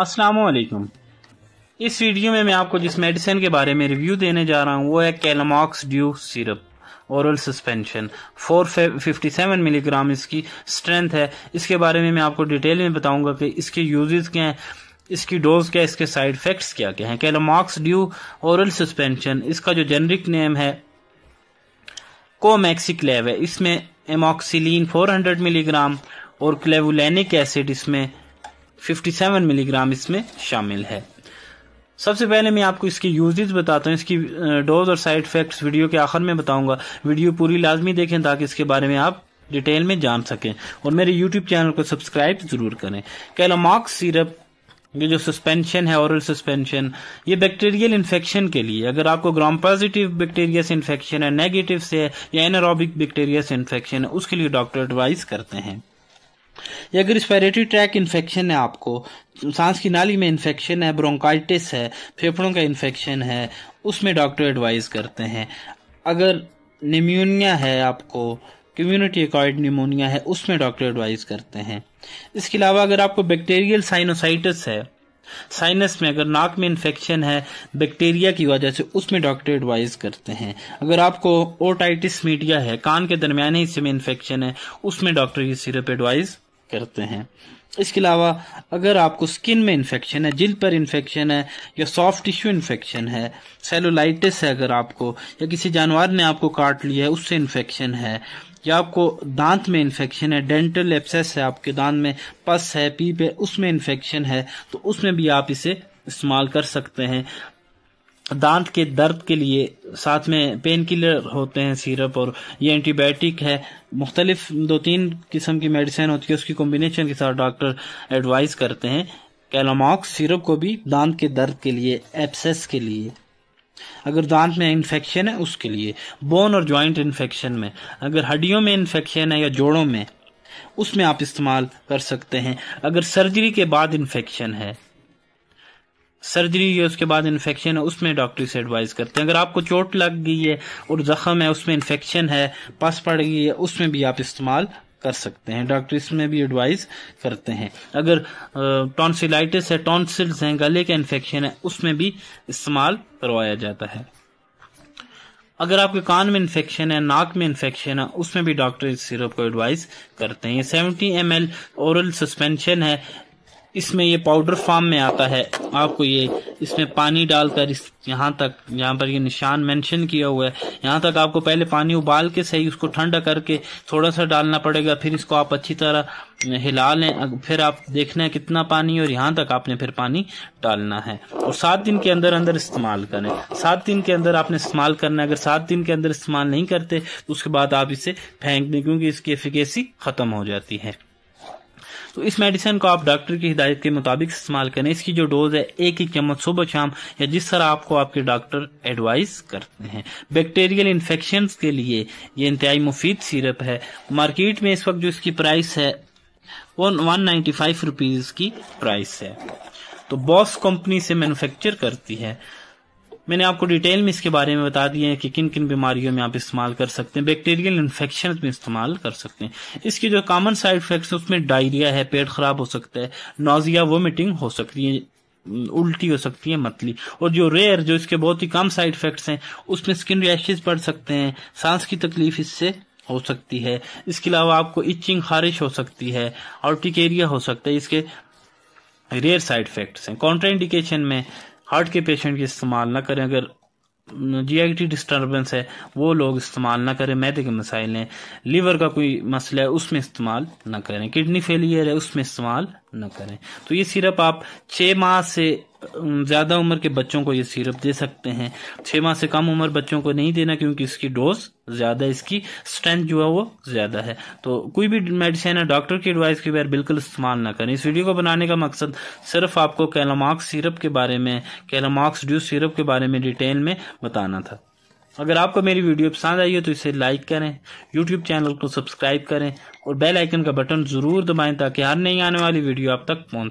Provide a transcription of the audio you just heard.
असलकुम इस वीडियो में मैं आपको जिस मेडिसिन के बारे में रिव्यू देने जा रहा हूँ वो है कैलमॉक्स ड्यू सिरप औरल सस्पेंशन 457 मिलीग्राम इसकी स्ट्रेंथ है इसके बारे में मैं आपको डिटेल में बताऊंगा कि इसके यूजेस क्या हैं इसकी डोज क्या इसके साइड इफेक्ट्स क्या क्या हैं कैलमॉक्स ड्यू औरल सस्पेंशन इसका जो जेनरिक नेम है कोमैक्सिक लेव है इसमें एमोक्सिलीन हंड्रेड मिलीग्राम और क्लेवुलैनिक एसिड इसमें 57 मिलीग्राम इसमें शामिल है सबसे पहले मैं आपको इसके यूजेज बताता हूँ इसकी डोज और साइड इफेक्ट्स वीडियो के आखिर में बताऊंगा वीडियो पूरी लाजमी देखें ताकि इसके बारे में आप डिटेल में जान सकें और मेरे यूट्यूब चैनल को सब्सक्राइब ज़रूर करें कैलोमॉक्स सिरप ये जो सस्पेंशन है औरल सस्पेंशन ये बैक्टीरियल इन्फेक्शन के लिए अगर आपको ग्राम पॉजिटिव बैक्टीरिया से इन्फेक्शन है नेगेटिव से है या एनारोबिक बैक्टीरिया से इन्फेक्शन है उसके लिए डॉक्टर एडवाइस करते हैं या अगर रिस्पायरेटरी ट्रैक इन्फेक्शन है आपको सांस की नाली में इन्फेक्शन है ब्रोंकाइटिस है फेफड़ों का इन्फेक्शन है उसमें डॉक्टर एडवाइस करते हैं अगर निम्यूनिया है आपको कम्युनिटी अकॉर्ड निमोनिया है उसमें डॉक्टर एडवाइस करते हैं इसके अलावा अगर आपको बैक्टीरियल साइनोसाइटिस है साइनस में अगर नाक में इन्फेक्शन है बैक्टीरिया की वजह से उसमें डॉक्टर एडवाइस करते हैं अगर आपको ओटाइटिस मीडिया है कान के दरमियाने हिस्से में इन्फेक्शन है उसमें डॉक्टर की सिरप एडवाइस करते हैं इसके अलावा अगर आपको स्किन में इन्फेक्शन है जिल पर इन्फेक्शन है या सॉफ्ट टिश्यू इन्फेक्शन है सेलोलाइटिस है अगर आपको या किसी जानवर ने आपको काट लिया है उससे इन्फेक्शन है या आपको दांत में इन्फेक्शन है डेंटल एप्सेस है आपके दांत में पस है पीप है उसमें इन्फेक्शन है तो उसमें भी आप इसे इस्तेमाल कर सकते हैं दांत के दर्द के लिए साथ में पेन किलर होते हैं सिरप और ये एंटीबायोटिक है मुख्तलिफ दो तीन किस्म की मेडिसिन होती है उसकी कॉम्बिनेशन के साथ डॉक्टर एडवाइस करते हैं कैलोमॉक्स सिरप को भी दांत के दर्द के लिए एप्सेस के लिए अगर दांत में इन्फेक्शन है उसके लिए बोन और जॉइंट इन्फेक्शन में अगर हड्डियों में इन्फेक्शन है या जोड़ों में उसमें आप इस्तेमाल कर सकते हैं अगर सर्जरी के बाद इन्फेक्शन है सर्जरी है उसके बाद इन्फेक्शन है उसमें डॉक्टर से एडवाइस करते हैं अगर आपको चोट लग गई है और जख्म है उसमें इन्फेक्शन है पस पड़ गई है उसमें भी आप इस्तेमाल कर सकते हैं डॉक्टर इसमें भी एडवाइस करते हैं अगर टॉन्सिलाइटिस है टॉन्सिल्स हैं गले का इन्फेक्शन है उसमें भी इस्तेमाल करवाया जाता है अगर आपके कान में इन्फेक्शन है नाक में इन्फेक्शन है उसमें भी डॉक्टर इस सिरप को एडवाइस करते हैं seventy M L oral suspension है इसमें ये पाउडर फॉर्म में आता है आपको ये इसमें पानी डालकर इस यहाँ तक यहाँ पर ये निशान मेंशन किया हुआ है यहाँ तक आपको पहले पानी उबाल के सही उसको ठंडा करके थोड़ा सा डालना पड़ेगा फिर इसको आप अच्छी तरह हिला लें फिर आप देखना है कितना पानी और यहाँ तक आपने फिर पानी डालना है और सात दिन के अंदर अंदर इस्तेमाल करें सात दिन के अंदर आपने इस्तेमाल करना है अगर सात दिन के अंदर इस्तेमाल नहीं करते तो उसके बाद आप इसे फेंक दें क्योंकि इसकी एफिकेसी ख़त्म हो जाती है तो इस मेडिसिन को आप डॉक्टर की हिदायत के मुताबिक इस्तेमाल करें इसकी जो डोज है एक एक चम्मच सुबह शाम या जिस तरह आपको आपके डॉक्टर एडवाइस करते हैं बैक्टेरियल इन्फेक्शन के लिए ये इंतहाई मुफीद सिरप है मार्केट में इस वक्त जो इसकी प्राइस है वो वन नाइन्टी फाइव रुपीज़ की प्राइस है तो बॉस कंपनी से मैनुफेक्चर करती है मैंने आपको डिटेल में इसके बारे में बता दिया है कि किन किन बीमारियों में आप इस्तेमाल कर सकते हैं बैक्टीरियल इन्फेक्शन में इस्तेमाल कर सकते हैं इसके जो कॉमन साइड इफेक्ट है उसमें डायरिया है पेट खराब हो सकता है नोजिया वोमिटिंग हो सकती है उल्टी हो सकती है मतली और जो रेयर जो इसके बहुत ही कम साइड इफेक्ट्स हैं उसमें स्किन रैशेज बढ़ सकते हैं सांस की तकलीफ इससे हो सकती है इसके अलावा आपको इचिंग खारिश हो सकती है आउटिक एरिया हो सकता है इसके रेयर साइड इफेक्ट्स हैं कॉन्ट्राइंडिकेशन में हार्ट के पेशेंट की इस्तेमाल ना करें अगर जी आई टी डिस्टर्बेंस है वो लोग इस्तेमाल ना करें मैदे के मसाइल हैं लीवर का कोई मसला है उसमें इस्तेमाल ना करें किडनी फेलियर है उसमें इस्तेमाल ना करें तो ये सिरप आप छः माह से ज़्यादा उम्र के बच्चों को ये सिरप दे सकते हैं छः माह से कम उम्र बच्चों को नहीं देना क्योंकि इसकी डोज ज़्यादा इसकी स्ट्रेंथ जो है वो ज़्यादा है तो कोई भी मेडिसिन है डॉक्टर की एडवाइस के बगैर बिल्कुल इस्तेमाल ना करें इस वीडियो को बनाने का मकसद सिर्फ आपको कैलोमॉक्स सिरप के बारे में कैलोमॉक्स ड्यूस सिरप के बारे में डिटेल में बताना था अगर आपको मेरी वीडियो पसंद आई हो तो इसे लाइक करें यूट्यूब चैनल को सब्सक्राइब करें और बेल आइकन का बटन ज़रूर दबाएं ताकि हर नई आने वाली वीडियो आप तक पहुंच